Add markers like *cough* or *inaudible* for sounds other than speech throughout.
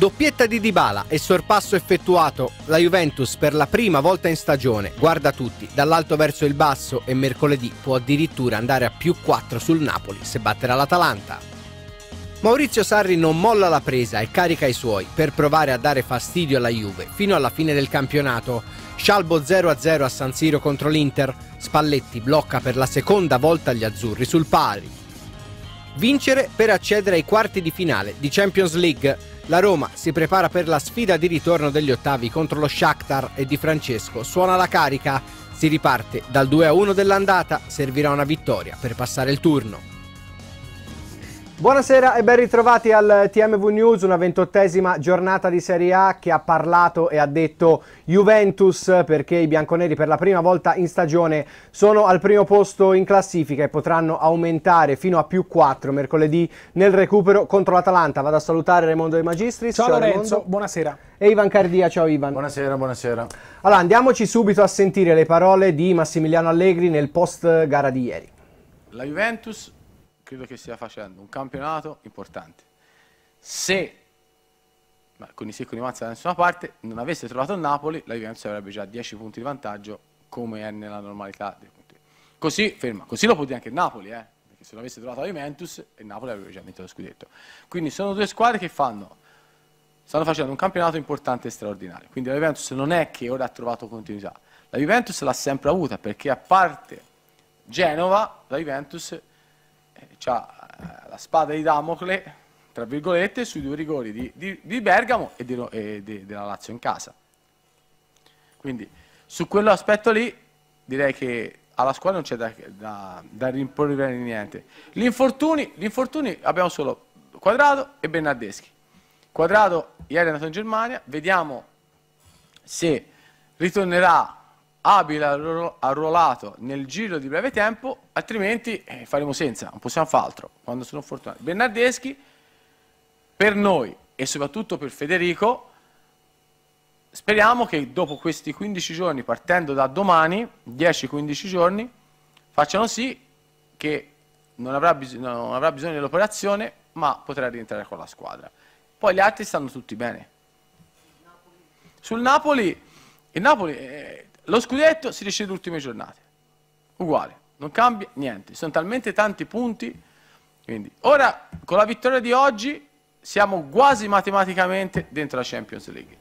Doppietta di Dybala e sorpasso effettuato la Juventus per la prima volta in stagione. Guarda tutti, dall'alto verso il basso e mercoledì può addirittura andare a più 4 sul Napoli se batterà l'Atalanta. Maurizio Sarri non molla la presa e carica i suoi per provare a dare fastidio alla Juve fino alla fine del campionato. Scialbo 0-0 a San Siro contro l'Inter, Spalletti blocca per la seconda volta gli azzurri sul pari. Vincere per accedere ai quarti di finale di Champions League la Roma si prepara per la sfida di ritorno degli ottavi contro lo Shakhtar e Di Francesco suona la carica. Si riparte dal 2-1 dell'andata, servirà una vittoria per passare il turno. Buonasera e ben ritrovati al TMV News, una ventottesima giornata di Serie A che ha parlato e ha detto Juventus perché i bianconeri per la prima volta in stagione sono al primo posto in classifica e potranno aumentare fino a più 4 mercoledì nel recupero contro l'Atalanta. Vado a salutare Raimondo De Magistris. Ciao, ciao Lorenzo, Raimondo. buonasera. E Ivan Cardia, ciao Ivan. Buonasera, buonasera. Allora andiamoci subito a sentire le parole di Massimiliano Allegri nel post gara di ieri. La Juventus credo che stia facendo un campionato importante. Se, ma con i secoli e mazza da nessuna parte, non avesse trovato il Napoli, la Juventus avrebbe già 10 punti di vantaggio, come è nella normalità dei punti. Così, ferma, così lo può dire anche il Napoli, eh? perché se l'avesse trovato la Juventus, il Napoli avrebbe già vinto lo scudetto. Quindi sono due squadre che fanno, stanno facendo un campionato importante e straordinario. Quindi la Juventus non è che ora ha trovato continuità, la Juventus l'ha sempre avuta, perché a parte Genova, la Juventus ha eh, la spada di Damocle, tra virgolette, sui due rigori di, di, di Bergamo e, di, e della Lazio in casa. Quindi su quell'aspetto lì direi che alla squadra non c'è da, da, da rimproverare niente. Gli infortuni, gli infortuni abbiamo solo Quadrado e Bernardeschi. Quadrado ieri è andato in Germania, vediamo se ritornerà abile arruolato nel giro di breve tempo, altrimenti eh, faremo senza, non possiamo fare altro, quando sono fortunati. Bernardeschi, per noi e soprattutto per Federico, speriamo che dopo questi 15 giorni, partendo da domani, 10-15 giorni, facciano sì che non avrà, bisogno, non avrà bisogno dell'operazione, ma potrà rientrare con la squadra. Poi gli altri stanno tutti bene. Sul Napoli, il Napoli... Eh, lo scudetto si decide le ultime giornate, uguale, non cambia niente, sono talmente tanti punti. Quindi, ora, con la vittoria di oggi, siamo quasi matematicamente dentro la Champions League.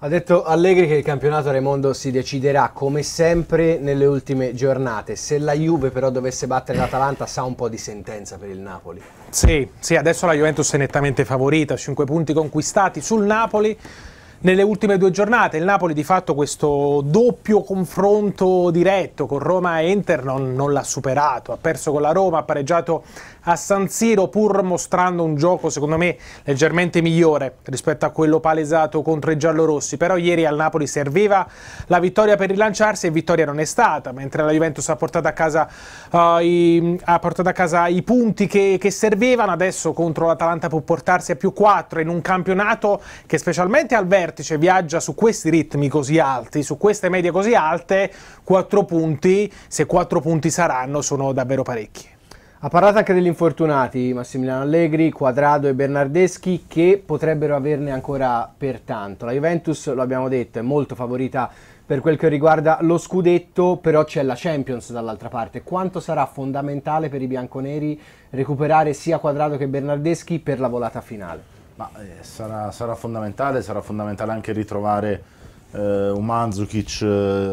Ha detto Allegri che il campionato Raimondo si deciderà come sempre nelle ultime giornate. Se la Juve però dovesse battere l'Atalanta sa un po' di sentenza per il Napoli. Sì, sì, adesso la Juventus è nettamente favorita, 5 punti conquistati sul Napoli nelle ultime due giornate. Il Napoli di fatto questo doppio confronto diretto con Roma e Inter non, non l'ha superato, ha perso con la Roma, ha pareggiato a San Siro pur mostrando un gioco secondo me leggermente migliore rispetto a quello palesato contro i giallorossi, però ieri al Napoli serviva la vittoria per rilanciarsi e vittoria non è stata, mentre la Juventus ha portato a casa, uh, i, ha portato a casa i, punti che, che servivano, adesso contro l'Atalanta può portarsi a più 4 in un campionato che specialmente al Verbo vertice viaggia su questi ritmi così alti, su queste medie così alte, quattro punti, se quattro punti saranno, sono davvero parecchi. Ha parlato anche degli infortunati Massimiliano Allegri, Quadrado e Bernardeschi che potrebbero averne ancora per tanto. La Juventus, lo abbiamo detto, è molto favorita per quel che riguarda lo scudetto, però c'è la Champions dall'altra parte. Quanto sarà fondamentale per i bianconeri recuperare sia Quadrado che Bernardeschi per la volata finale? Ma eh, sarà, sarà, fondamentale, sarà fondamentale anche ritrovare eh, un Manzukic eh,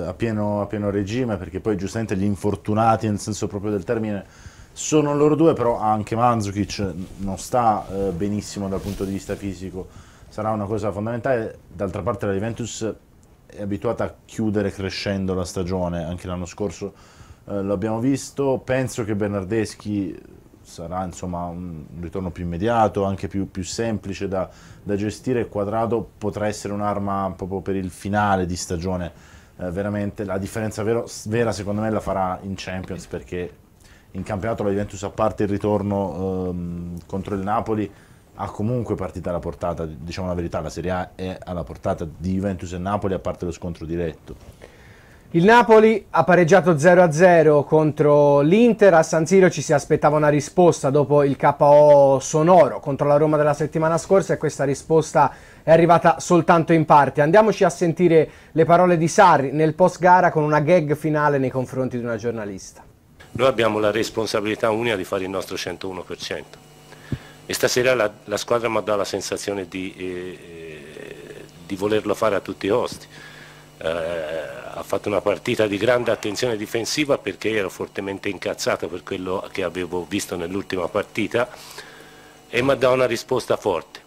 a, pieno, a, pieno, regime, perché poi giustamente gli infortunati, nel senso proprio del termine, sono loro due, però anche Manzukic non sta eh, benissimo dal punto di vista fisico, sarà una cosa fondamentale. D'altra parte la Juventus è abituata a chiudere crescendo la stagione, anche l'anno scorso eh, l'abbiamo visto, penso che Bernardeschi sarà insomma, un ritorno più immediato, anche più, più semplice da, da, gestire. Quadrado potrà essere un'arma proprio per il finale di stagione. Eh, veramente la differenza vero, vera secondo me la farà in Champions perché in campionato la Juventus a parte il ritorno ehm, contro il Napoli ha comunque partita alla portata, diciamo la verità, la Serie A è alla portata di Juventus e Napoli a parte lo scontro diretto. Il Napoli ha pareggiato 0-0 contro l'Inter, a San Siro ci si aspettava una risposta dopo il KO sonoro contro la Roma della settimana scorsa e questa risposta è arrivata soltanto in parte. Andiamoci a sentire le parole di Sarri nel post gara con una gag finale nei confronti di una giornalista. Noi abbiamo la responsabilità unica di fare il nostro 101% e stasera la, la squadra mi ha dato la sensazione di, eh, eh, di volerlo fare a tutti i costi eh, ha fatto una partita di grande attenzione difensiva perché ero fortemente incazzato per quello che avevo visto nell'ultima partita e mi ha dato una risposta forte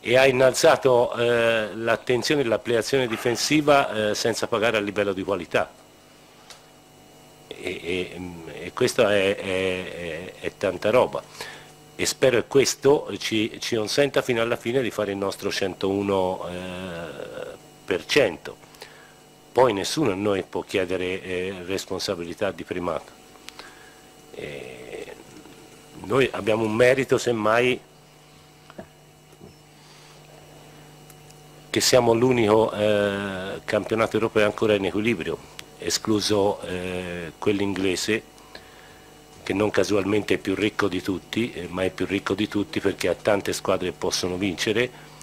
e ha innalzato eh, l'attenzione e l'applicazione difensiva eh, senza pagare a livello di qualità e, e, mm, e questa è, è, è, tanta roba e spero che questo ci, ci consenta fino alla fine di fare il nostro 101% eh, per cento poi nessuno a noi può chiedere eh, responsabilità di primato. Eh, noi abbiamo un merito semmai che siamo l'unico eh, campionato europeo ancora in equilibrio, escluso eh, quello inglese che non casualmente è più ricco di tutti, eh, ma è più ricco di tutti perché ha tante squadre che possono vincere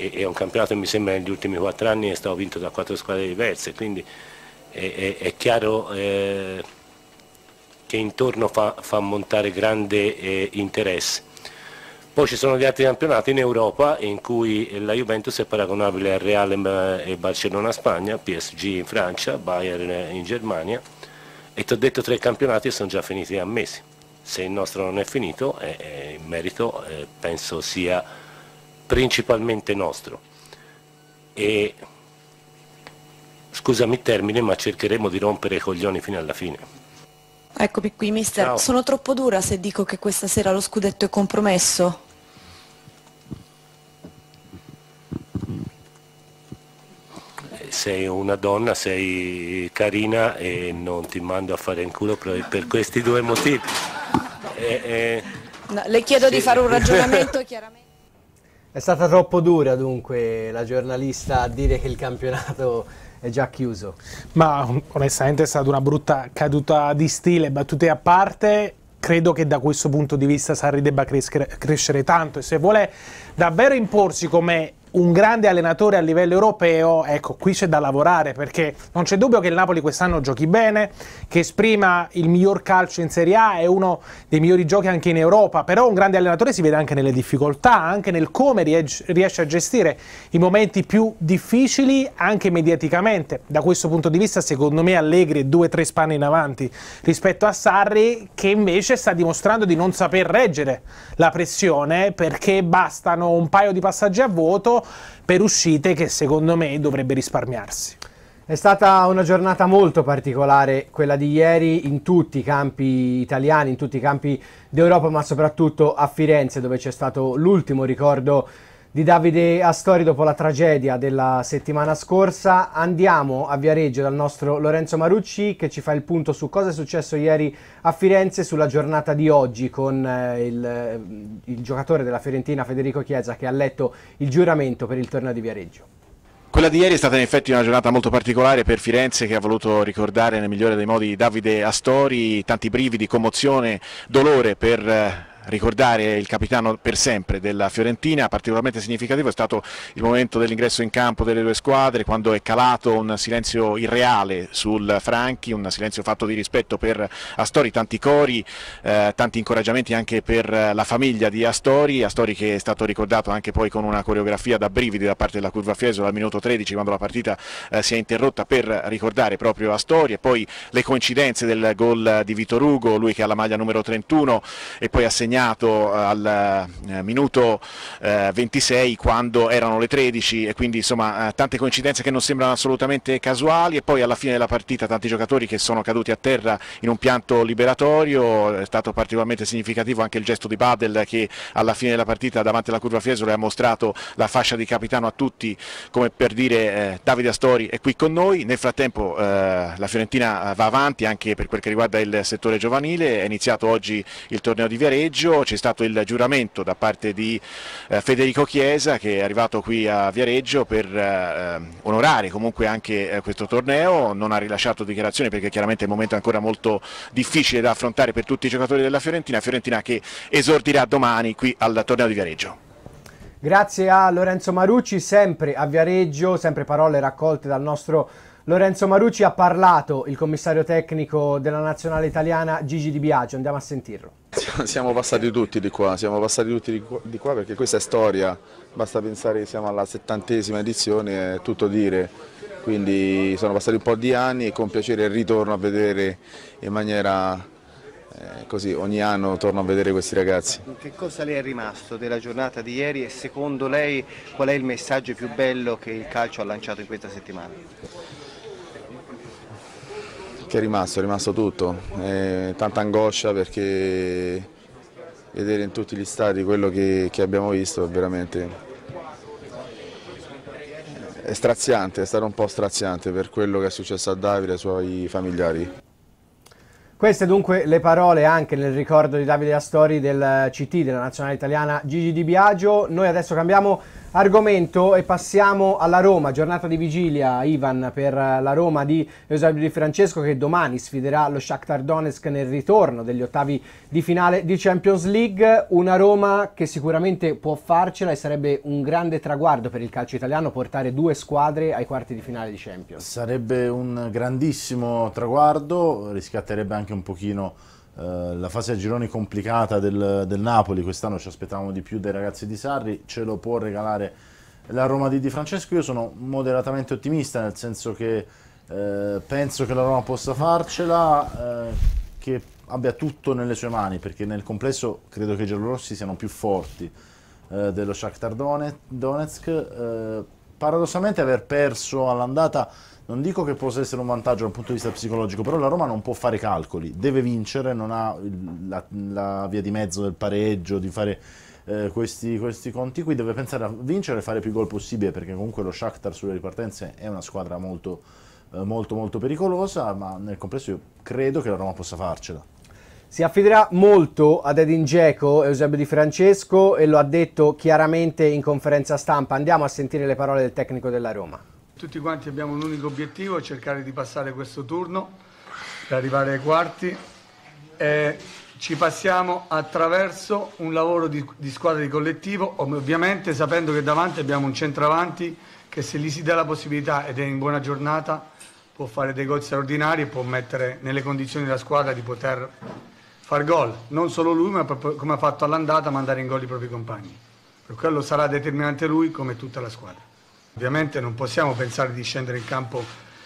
e, e un campionato che mi sembra negli ultimi quattro anni è stato vinto da quattro squadre diverse, quindi è, è, è chiaro eh, che intorno fa, fa montare grande eh, interesse. Poi ci sono gli altri campionati in Europa in cui la Juventus è paragonabile al Real e eh, Barcellona Spagna, PSG in Francia, Bayern in Germania e ti ho detto tre campionati sono già finiti a mesi. Se il nostro non è finito, eh, in merito eh, penso sia principalmente nostro e scusami il termine ma cercheremo di rompere i coglioni fino alla fine. Eccomi qui mister, Ciao. sono troppo dura se dico che questa sera lo scudetto è compromesso? sei una donna, sei carina e non ti mando a fare in culo per, questi due motivi. E, e... No, le chiedo sì. di fare un *laughs* ragionamento chiaramente. È stata troppo dura dunque la giornalista a dire che il campionato è già chiuso. Ma onestamente è stata una brutta caduta di stile, battute a parte. Credo che da questo punto di vista Sarri debba crescere, crescere tanto e se vuole davvero imporsi come un grande allenatore a livello europeo, ecco, qui c'è da lavorare perché non c'è dubbio che il Napoli quest'anno giochi bene, che esprima il miglior calcio in Serie A, è uno dei migliori giochi anche in Europa, però un grande allenatore si vede anche nelle difficoltà, anche nel come riesce a gestire i momenti più difficili anche mediaticamente. Da questo punto di vista, secondo me Allegri è due o tre spanne in avanti rispetto a Sarri che invece sta dimostrando di non saper reggere la pressione perché bastano un paio di passaggi a vuoto per uscite che secondo me dovrebbe risparmiarsi. È stata una giornata molto particolare quella di ieri in tutti i campi italiani, in tutti i campi d'Europa, ma soprattutto a Firenze dove c'è stato l'ultimo ricordo di Davide Astori dopo la tragedia della settimana scorsa. Andiamo a Viareggio dal nostro Lorenzo Marucci che ci fa il punto su cosa è successo ieri a Firenze sulla giornata di oggi con eh, il, eh, il giocatore della Fiorentina Federico Chiesa che ha letto il giuramento per il torneo di Viareggio. Quella di ieri è stata in effetti una giornata molto particolare per Firenze che ha voluto ricordare nel migliore dei modi Davide Astori, tanti brividi, commozione, dolore per eh, ricordare il capitano per sempre della Fiorentina, particolarmente significativo è stato il momento dell'ingresso in campo delle due squadre quando è calato un silenzio irreale sul Franchi, un silenzio fatto di rispetto per Astori, tanti cori, eh, tanti incoraggiamenti anche per la famiglia di Astori, Astori che è stato ricordato anche poi con una coreografia da brividi da parte della Curva Fieso al minuto 13 quando la partita eh, si è interrotta per ricordare proprio Astori e poi le coincidenze del gol di Vito Ugo, lui che ha la maglia numero 31 e poi ha segnato segnato eh, al eh, minuto 26 eh, quando erano le 13 e quindi insomma tante coincidenze che non sembrano assolutamente casuali e poi alla fine della partita tanti giocatori che sono caduti a terra in un pianto liberatorio, è stato particolarmente significativo anche il gesto di Badel che alla fine della partita davanti alla curva Fiesole ha mostrato la fascia di capitano a tutti come per dire eh, Davide Astori è qui con noi, nel frattempo eh, la Fiorentina va avanti anche per quel che riguarda il settore giovanile, è iniziato oggi il torneo di Viareggio maggio c'è stato il giuramento da parte di eh, Federico Chiesa che è arrivato qui a Viareggio per eh, eh, onorare comunque anche questo torneo, non ha rilasciato dichiarazioni perché chiaramente è un momento ancora molto difficile da affrontare per tutti i giocatori della Fiorentina, Fiorentina che esordirà domani qui al torneo di Viareggio. Grazie a Lorenzo Marucci, sempre a Viareggio, sempre parole raccolte dal nostro Lorenzo Marucci ha parlato, il commissario tecnico della nazionale italiana Gigi Di Biagio, andiamo a sentirlo. *laughs* Siamo passati tutti di qua, siamo passati tutti di qua, perché questa è storia, basta pensare che siamo alla settantesima edizione, è tutto dire, quindi sono passati un po' di anni e con piacere ritorno a vedere in maniera eh, così ogni anno torno a vedere questi ragazzi. Che cosa le è rimasto della giornata di ieri e secondo lei qual è il messaggio più bello che il calcio ha lanciato in questa settimana? che è rimasto, è rimasto tutto, eh, tanta angoscia perché vedere in tutti gli stati quello che, che abbiamo visto è veramente è straziante, è stato un po' straziante per quello che è successo a Davide e ai suoi familiari. Queste dunque le parole anche nel ricordo di Davide Astori del CT, della Nazionale Italiana Gigi Di Biagio. Noi adesso cambiamo argomento e passiamo alla Roma, giornata di vigilia Ivan per la Roma di Eusebio Di Francesco che domani sfiderà lo Shakhtar Donetsk nel ritorno degli ottavi di finale di Champions League, una Roma che sicuramente può farcela e sarebbe un grande traguardo per il calcio italiano portare due squadre ai quarti di finale di Champions. Sarebbe un grandissimo traguardo, riscatterebbe anche un pochino eh, la fase a gironi complicata del, del, Napoli, quest'anno ci aspettavamo di più dei ragazzi di Sarri, ce lo può regalare la Roma di Di Francesco. Io sono moderatamente ottimista, nel senso che uh, penso che la Roma possa farcela, uh, che abbia tutto nelle sue mani, perché nel complesso credo che i giallorossi siano più forti dello Shakhtar Donetsk. paradossalmente aver perso all'andata non dico che possa essere un vantaggio dal punto di vista psicologico, però la Roma non può fare calcoli, deve vincere, non ha la, la via di mezzo del pareggio, di fare eh, questi, questi, conti qui, deve pensare a vincere e fare più gol possibile, perché comunque lo Shakhtar sulle ripartenze è una squadra molto, eh, molto, molto pericolosa, ma nel complesso io credo che la Roma possa farcela. Si affiderà molto ad Edin Dzeko, Eusebio Di Francesco, e lo ha detto chiaramente in conferenza stampa. Andiamo a sentire le parole del tecnico della Roma tutti quanti abbiamo un unico obiettivo, cercare di passare questo turno per arrivare ai quarti. Eh, ci passiamo attraverso un lavoro di, di, squadra di collettivo, ovviamente sapendo che davanti abbiamo un centravanti che se gli si dà la possibilità ed è in buona giornata può fare dei gol straordinari e può mettere nelle condizioni la squadra di poter far gol, non solo lui ma come ha fatto all'andata mandare in gol i propri compagni. Per quello sarà determinante lui come tutta la squadra. Ovviamente non possiamo pensare di scendere in campo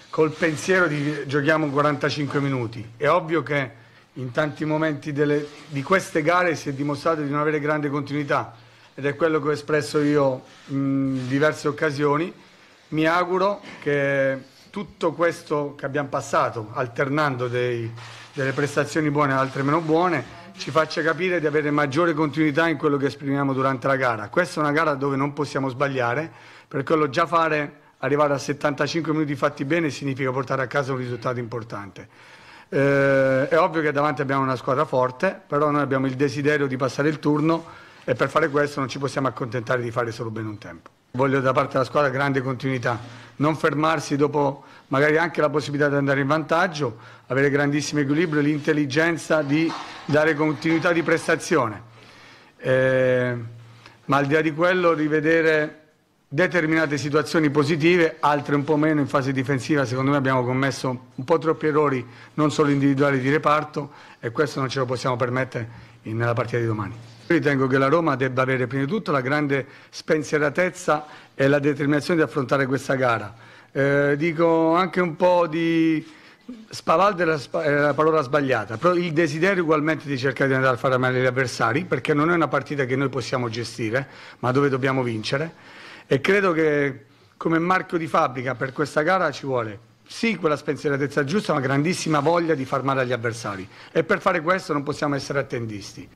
col pensiero di giochiamo 45 minuti. È ovvio che in tanti momenti delle, di queste gare si è dimostrato di non avere grande continuità ed è quello che ho espresso io in diverse occasioni. Mi auguro che tutto questo che abbiamo passato, alternando dei, delle prestazioni buone e altre meno buone, ci faccia capire di avere maggiore continuità in quello che esprimiamo durante la gara. Questa è una gara dove non possiamo sbagliare per quello già fare, arrivare a 75 minuti fatti bene significa portare a casa un risultato importante. Eh, è ovvio che davanti abbiamo una squadra forte, però noi abbiamo il desiderio di passare il turno e per fare questo non ci possiamo accontentare di fare solo bene un tempo. Voglio da parte della squadra grande continuità, non fermarsi dopo magari anche la possibilità di andare in vantaggio, avere grandissimo equilibrio e l'intelligenza di dare continuità di prestazione. Eh, ma al di là di quello, rivedere determinate situazioni positive, altre un po' meno in fase difensiva, secondo me abbiamo commesso un po' troppi errori, non solo individuali di reparto e questo non ce lo possiamo permettere nella partita di domani. Io ritengo che la Roma debba avere prima di tutto la grande spensieratezza e la determinazione di affrontare questa gara. Eh, dico anche un po' di spavaldo è la, è la parola sbagliata, però il desiderio ugualmente di cercare di andare a fare male agli avversari, perché non è una partita che noi possiamo gestire, ma dove dobbiamo vincere e credo che come marchio di fabbrica per questa gara ci vuole sì quella spensieratezza giusta, ma grandissima voglia di far male agli avversari e per fare questo non possiamo essere attendisti.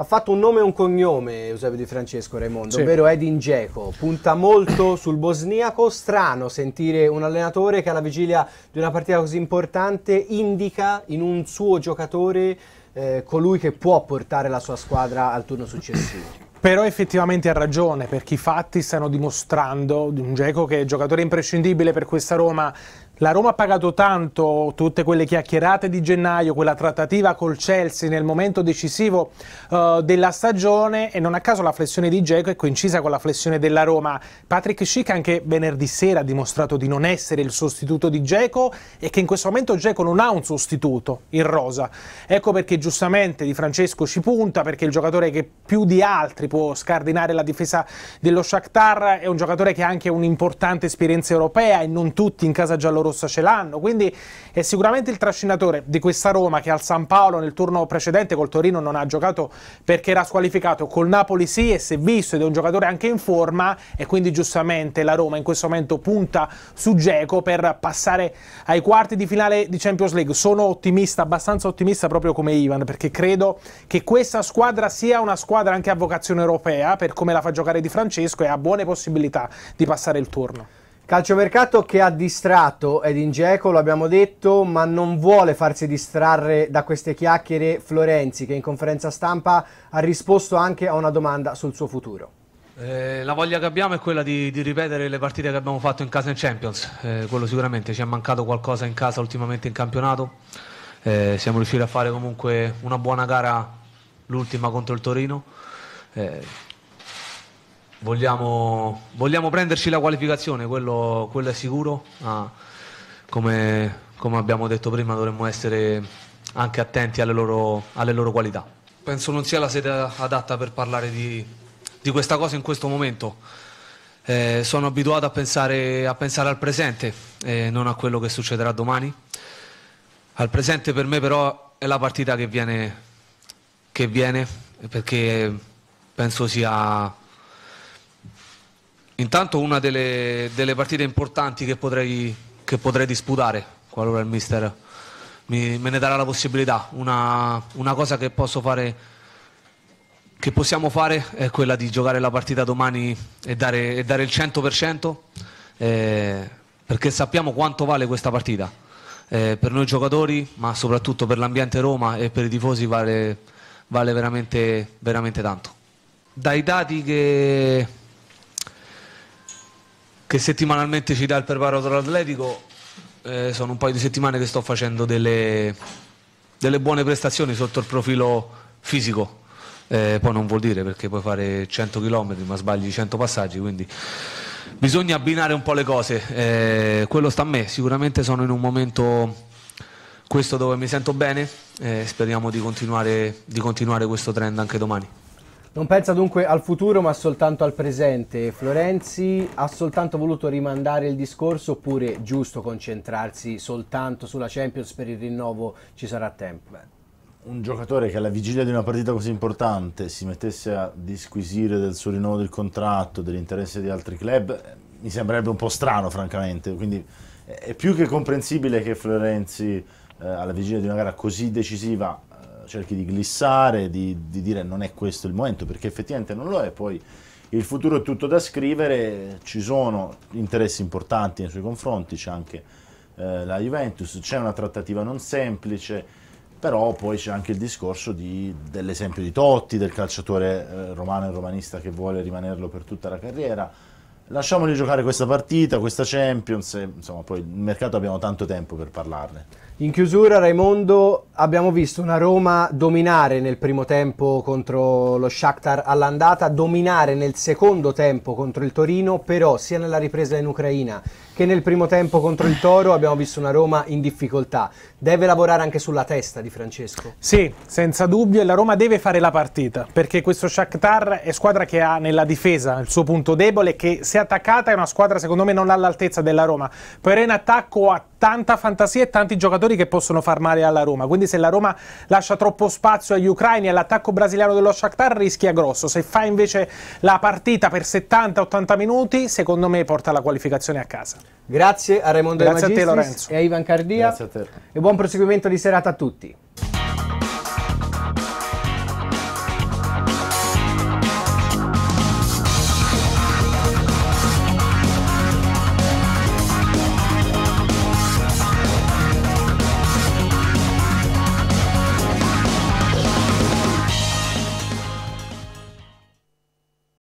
Ha fatto un nome e un cognome Eusebio Di Francesco Raimondo, sì. ovvero Edin Dzeko. Punta molto sul bosniaco. Strano sentire un allenatore che alla vigilia di una partita così importante indica in un suo giocatore eh, colui che può portare la sua squadra al turno successivo. Però effettivamente ha ragione perché i fatti stanno dimostrando di un Geco che è giocatore imprescindibile per questa Roma la Roma ha pagato tanto tutte quelle chiacchierate di gennaio, quella trattativa col Chelsea nel momento decisivo uh, della stagione e non a caso la flessione di Dzeko è coincisa con la flessione della Roma. Patrick Schick anche venerdì sera ha dimostrato di non essere il sostituto di Dzeko e che in questo momento Dzeko non ha un sostituto in rosa. Ecco perché giustamente Di Francesco ci punta perché il giocatore che più di altri può scardinare la difesa dello Shakhtar è un giocatore che ha anche un'importante esperienza europea e non tutti in casa giallorossa rossa ce l'hanno, quindi è sicuramente il trascinatore di questa Roma che al San Paolo nel turno precedente col Torino non ha giocato perché era squalificato, col Napoli sì e si è visto ed è un giocatore anche in forma e quindi giustamente la Roma in questo momento punta su Geco per passare ai quarti di finale di Champions League. Sono ottimista, abbastanza ottimista proprio come Ivan perché credo che questa squadra sia una squadra anche a vocazione europea per come la fa giocare Di Francesco e ha buone possibilità di passare il turno. Calciomercato che ha distratto Edin Dzeko, lo abbiamo detto, ma non vuole farsi distrarre da queste chiacchiere Florenzi, che in conferenza stampa ha risposto anche a una domanda sul suo futuro. Eh, la voglia che abbiamo è quella di, di, ripetere le partite che abbiamo fatto in casa in Champions, eh, quello sicuramente, ci è mancato qualcosa in casa ultimamente in campionato, eh, siamo riusciti a fare comunque una buona gara l'ultima contro il Torino eh, vogliamo, vogliamo prenderci la qualificazione, quello, quello è sicuro. Ah, come, come, abbiamo detto prima, dovremmo essere anche attenti alle loro, alle loro qualità. Penso non sia la sede adatta per parlare di, di questa cosa in questo momento. Eh, sono abituato a pensare, a pensare al presente e eh, non a quello che succederà domani. Al presente per me però è la partita che viene, che viene perché penso sia Intanto una delle, delle partite importanti che potrei, che potrei, disputare, qualora il mister mi, me ne darà la possibilità. Una, una cosa che, fare, che possiamo fare è quella di giocare la partita domani e dare, e dare il 100%, eh, perché sappiamo quanto vale questa partita. Eh, per noi giocatori, ma soprattutto per l'ambiente Roma e per i tifosi vale, vale veramente, veramente tanto. Dai dati che che settimanalmente ci dà il preparatore atletico. Eh, sono un paio di settimane che sto facendo delle, delle buone prestazioni sotto il profilo fisico. Eh, poi non vuol dire perché puoi fare 100 km ma sbagli 100 passaggi, quindi bisogna abbinare un po' le cose. Eh, quello sta a me, sicuramente sono in un momento questo dove mi sento bene e eh, speriamo di continuare, di continuare questo trend anche domani. Non pensa dunque al futuro ma soltanto al presente. Florenzi ha soltanto voluto rimandare il discorso oppure giusto concentrarsi soltanto sulla Champions per il rinnovo ci sarà tempo? Beh. Un giocatore che alla vigilia di una partita così importante si mettesse a disquisire del suo rinnovo del contratto, dell'interesse di altri club, eh, mi sembrerebbe un po' strano francamente, quindi eh, è più che comprensibile che Florenzi eh, alla vigilia di una gara così decisiva cerchi di glissare, di, di, dire non è questo il momento, perché effettivamente non lo è, poi il futuro è tutto da scrivere, ci sono interessi importanti nei suoi confronti, c'è anche eh, la Juventus, c'è una trattativa non semplice, però poi c'è anche il discorso di, dell'esempio di Totti, del calciatore eh, romano e romanista che vuole rimanerlo per tutta la carriera, lasciamoli giocare questa partita, questa Champions, e, insomma poi il mercato abbiamo tanto tempo per parlarne. In chiusura Raimondo abbiamo visto una Roma dominare nel primo tempo contro lo Shakhtar all'andata, dominare nel secondo tempo contro il Torino, però sia nella ripresa in Ucraina che nel primo tempo contro il Toro abbiamo visto una Roma in difficoltà deve lavorare anche sulla testa di Francesco. Sì, senza dubbio, e la Roma deve fare la partita, perché questo Shakhtar è squadra che ha nella difesa il suo punto debole, che se attaccata è una squadra secondo me non all'altezza della Roma. Però in attacco ha tanta fantasia e tanti giocatori che possono far male alla Roma, quindi se la Roma lascia troppo spazio agli ucraini e all'attacco brasiliano dello Shakhtar rischia grosso. Se fa invece la partita per 70-80 minuti, secondo me porta la qualificazione a casa. Grazie a Raimondo Grazie a te Lorenzo. e a Ivan Cardia. Grazie a te. E buon buon proseguimento di serata a tutti.